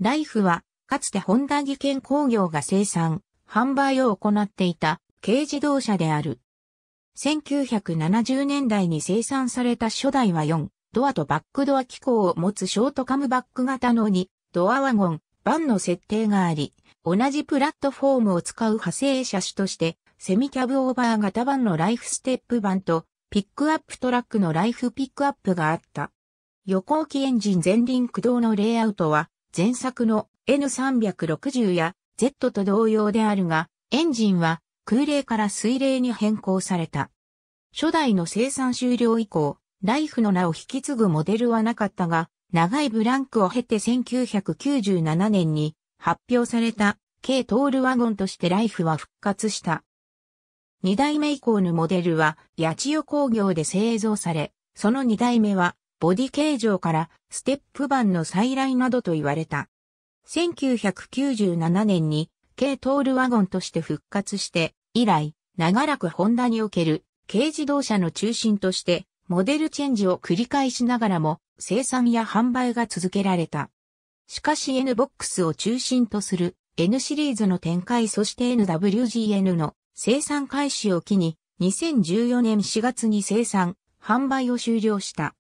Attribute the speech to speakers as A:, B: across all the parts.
A: ライフは、かつてホンダ技研工業が生産、販売を行っていた軽自動車である。1970年代に生産された初代は4、ドアとバックドア機構を持つショートカムバック型の2、ドアワゴン、バンの設定があり、同じプラットフォームを使う派生車種として、セミキャブオーバー型版のライフステップ版と、ピックアップトラックのライフピックアップがあった。横置きエンジン前輪駆動のレイアウトは、前作の N360 や Z と同様であるが、エンジンは空冷から水冷に変更された。初代の生産終了以降、ライフの名を引き継ぐモデルはなかったが、長いブランクを経て1997年に発表された軽トールワゴンとしてライフは復活した。2代目以降のモデルは八千代工業で製造され、その2代目はボディ形状からステップ版の再来などと言われた。1997年に軽トールワゴンとして復活して以来、長らくホンダにおける軽自動車の中心としてモデルチェンジを繰り返しながらも生産や販売が続けられた。しかし N ボックスを中心とする N シリーズの展開そして NWGN の生産開始を機に2014年4月に生産、販売を終了した。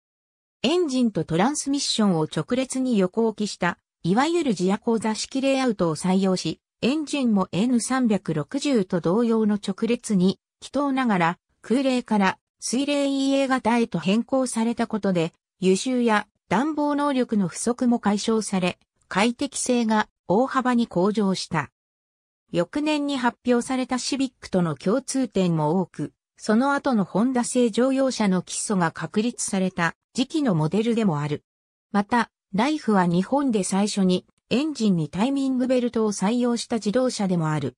A: エンジンとトランスミッションを直列に横置きした、いわゆる自夜光座式レイアウトを採用し、エンジンも N360 と同様の直列に、気筒ながら、空冷から水冷 EA 型へと変更されたことで、輸出や暖房能力の不足も解消され、快適性が大幅に向上した。翌年に発表されたシビックとの共通点も多く、その後のホンダ製乗用車の基礎が確立された時期のモデルでもある。また、ライフは日本で最初にエンジンにタイミングベルトを採用した自動車でもある。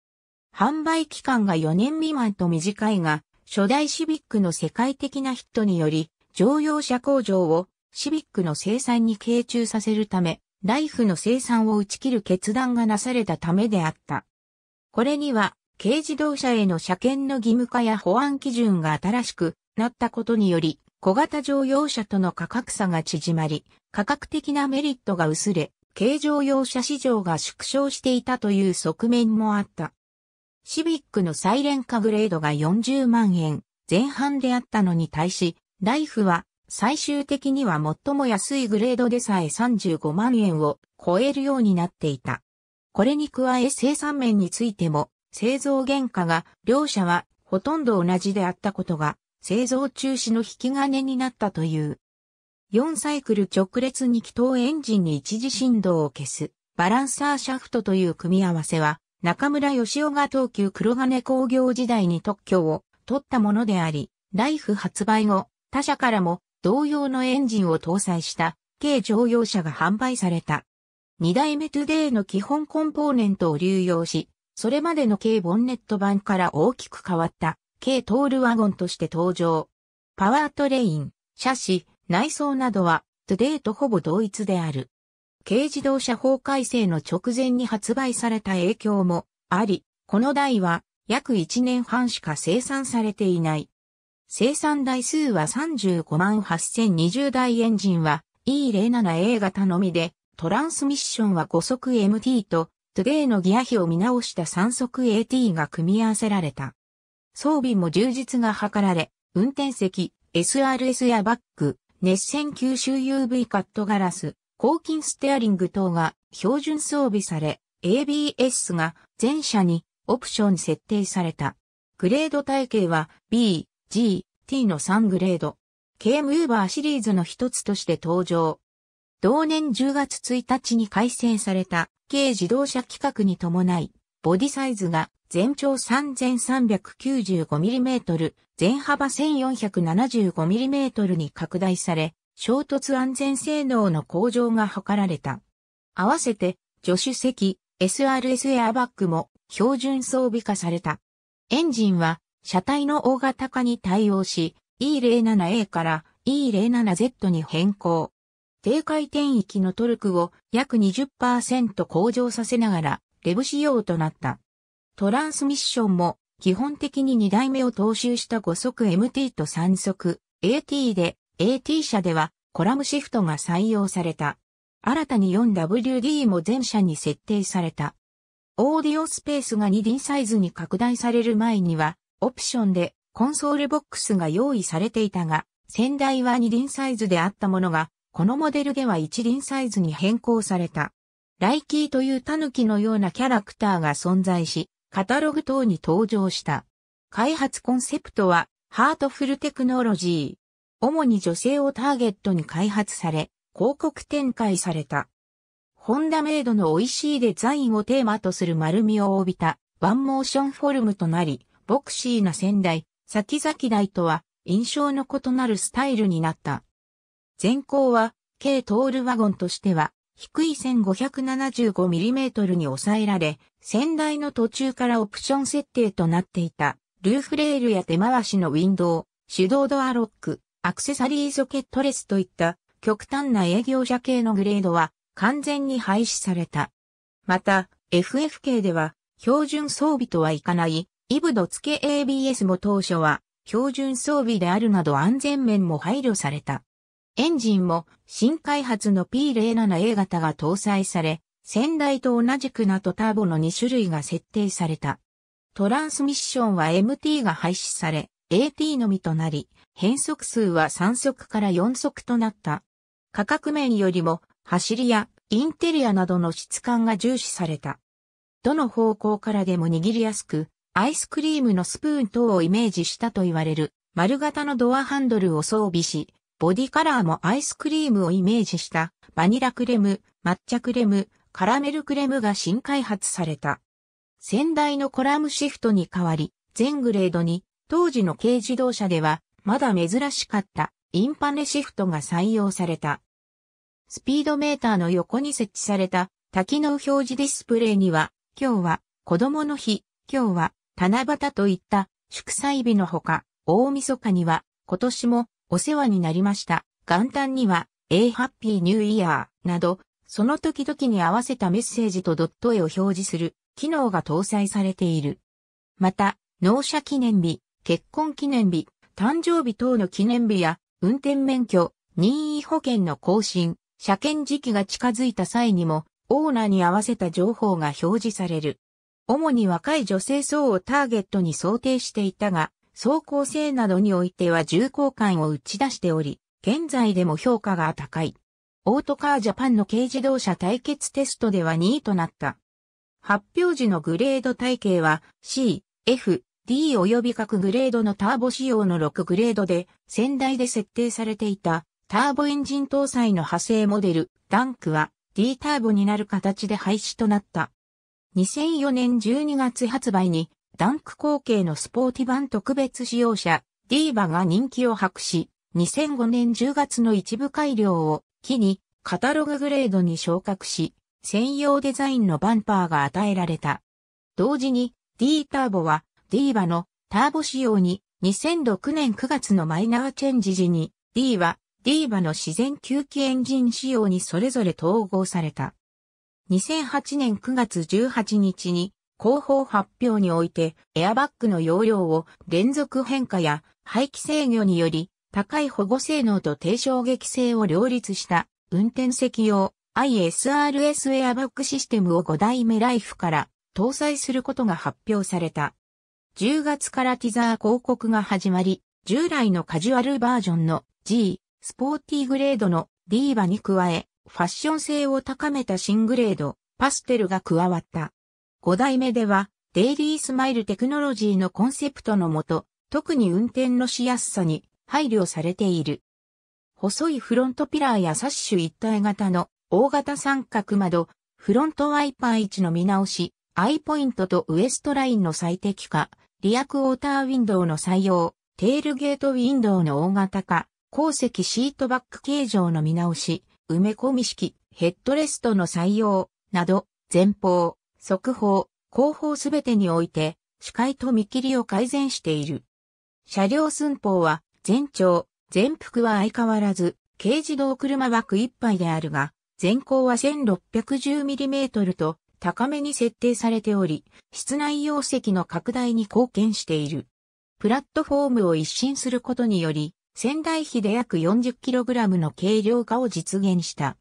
A: 販売期間が4年未満と短いが、初代シビックの世界的なヒットにより、乗用車工場をシビックの生産に傾注させるため、ライフの生産を打ち切る決断がなされたためであった。これには軽自動車への車検の義務化や保安基準が新しくなったことにより、小型乗用車との価格差が縮まり、価格的なメリットが薄れ、軽乗用車市場が縮小していたという側面もあった。シビックのサイレン化グレードが40万円前半であったのに対し、ライフは最終的には最も安いグレードでさえ35万円を超えるようになっていた。これに加え生産面についても製造原価が、両社はほとんど同じであったことが、製造中止の引き金になったという。4サイクル直列2気筒エンジンに一時振動を消す、バランサーシャフトという組み合わせは、中村義雄が東急黒金工業時代に特許を取ったものであり、ライフ発売後、他社からも同様のエンジンを搭載した軽乗用車が販売された。2代目トゥデイの基本コンポーネントを流用し、それまでの軽ボンネット版から大きく変わった軽トールワゴンとして登場。パワートレイン、車種、内装などはトゥデイとほぼ同一である。軽自動車法改正の直前に発売された影響もあり、この台は約1年半しか生産されていない。生産台数は35万8020台エンジンは E07A 型のみで、トランスミッションは5速 MT とトゥデイのギア比を見直した3速 AT が組み合わせられた。装備も充実が図られ、運転席、SRS やバック、熱線吸収 UV カットガラス、抗菌ステアリング等が標準装備され、ABS が全車にオプション設定された。グレード体系は B、G、T の3グレード。K ムーバーシリーズの一つとして登場。同年10月1日に改正された軽自動車規格に伴い、ボディサイズが全長 3395mm、全幅 1475mm に拡大され、衝突安全性能の向上が図られた。合わせて、助手席、SRS エアバッグも標準装備化された。エンジンは車体の大型化に対応し、E07A から E07Z に変更。低回転域のトルクを約20%向上させながら、レブ仕様となった。トランスミッションも基本的に2台目を踏襲した5速 MT と3速 AT で、AT 車ではコラムシフトが採用された。新たに 4WD も全車に設定された。オーディオスペースが 2D サイズに拡大される前には、オプションでコンソールボックスが用意されていたが、先代は2輪サイズであったものが、このモデルでは一輪サイズに変更された。ライキーというキのようなキャラクターが存在し、カタログ等に登場した。開発コンセプトは、ハートフルテクノロジー。主に女性をターゲットに開発され、広告展開された。ホンダメイドの美味しいデザインをテーマとする丸みを帯びたワンモーションフォルムとなり、ボクシーな仙台、先々台とは印象の異なるスタイルになった。前高は、軽トールワゴンとしては、低い 1575mm に抑えられ、先代の途中からオプション設定となっていた、ルーフレールや手回しのウィンドウ、手動ドアロック、アクセサリーソケットレスといった極端な営業者系のグレードは完全に廃止された。また、FF 系では標準装備とはいかないイブド付け ABS も当初は標準装備であるなど安全面も配慮された。エンジンも新開発の P07A 型が搭載され、先代と同じくナとターボの2種類が設定された。トランスミッションは MT が廃止され、AT のみとなり、変速数は3速から4速となった。価格面よりも、走りやインテリアなどの質感が重視された。どの方向からでも握りやすく、アイスクリームのスプーン等をイメージしたと言われる、丸型のドアハンドルを装備し、ボディカラーもアイスクリームをイメージしたバニラクレム、抹茶クレム、カラメルクレムが新開発された。先代のコラムシフトに代わり、全グレードに当時の軽自動車ではまだ珍しかったインパネシフトが採用された。スピードメーターの横に設置された多機能表示ディスプレイには、今日は子供の日、今日は七夕といった祝祭日のほか、大晦日には今年もお世話になりました。元旦には、A Happy New Year など、その時々に合わせたメッセージとドット絵を表示する機能が搭載されている。また、納車記念日、結婚記念日、誕生日等の記念日や、運転免許、任意保険の更新、車検時期が近づいた際にも、オーナーに合わせた情報が表示される。主に若い女性層をターゲットに想定していたが、走行性などにおいては重厚感を打ち出しており、現在でも評価が高い。オートカージャパンの軽自動車対決テストでは2位となった。発表時のグレード体系は C、F、D 及び各グレードのターボ仕様の6グレードで、先代で設定されていたターボエンジン搭載の派生モデル、ダンクは D ターボになる形で廃止となった。2004年12月発売にダンク後継のスポーティ版特別使用車、ディーバが人気を博し、2005年10月の一部改良を機に、カタロググレードに昇格し、専用デザインのバンパーが与えられた。同時に、D ターボは、ディーバのターボ仕様に、2006年9月のマイナーチェンジ時に、D は、ディーバの自然吸気エンジン仕様にそれぞれ統合された。2008年9月18日に、広報発表において、エアバッグの容量を連続変化や排気制御により、高い保護性能と低衝撃性を両立した運転席用 ISRS エアバッグシステムを5代目ライフから搭載することが発表された。10月からティザー広告が始まり、従来のカジュアルバージョンの G、スポーティーグレードの D バに加え、ファッション性を高めた新グレード、パステルが加わった。5代目では、デイリースマイルテクノロジーのコンセプトのもと、特に運転のしやすさに配慮されている。細いフロントピラーやサッシュ一体型の大型三角窓、フロントワイパー位置の見直し、アイポイントとウエストラインの最適化、リアクォーターウィンドウの採用、テールゲートウィンドウの大型化、鉱石シートバック形状の見直し、埋め込み式、ヘッドレストの採用、など、前方、速報、後方すべてにおいて、視界と見切りを改善している。車両寸法は、全長、全幅は相変わらず、軽自動車枠ぱ杯であるが、全高は 1610mm と高めに設定されており、室内容積の拡大に貢献している。プラットフォームを一新することにより、仙台比で約 40kg の軽量化を実現した。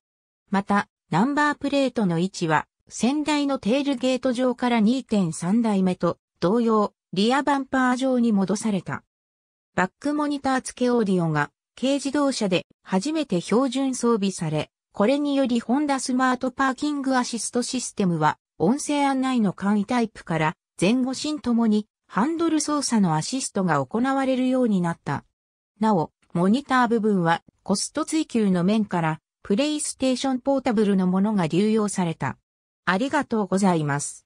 A: また、ナンバープレートの位置は、先代のテールゲート上から2.3台目と同様、リアバンパー上に戻された。バックモニター付けオーディオが軽自動車で初めて標準装備され、これによりホンダスマートパーキングアシストシステムは音声案内の簡易タイプから前後進ともにハンドル操作のアシストが行われるようになった。なお、モニター部分はコスト追求の面からプレイステーションポータブルのものが流用された。ありがとうございます。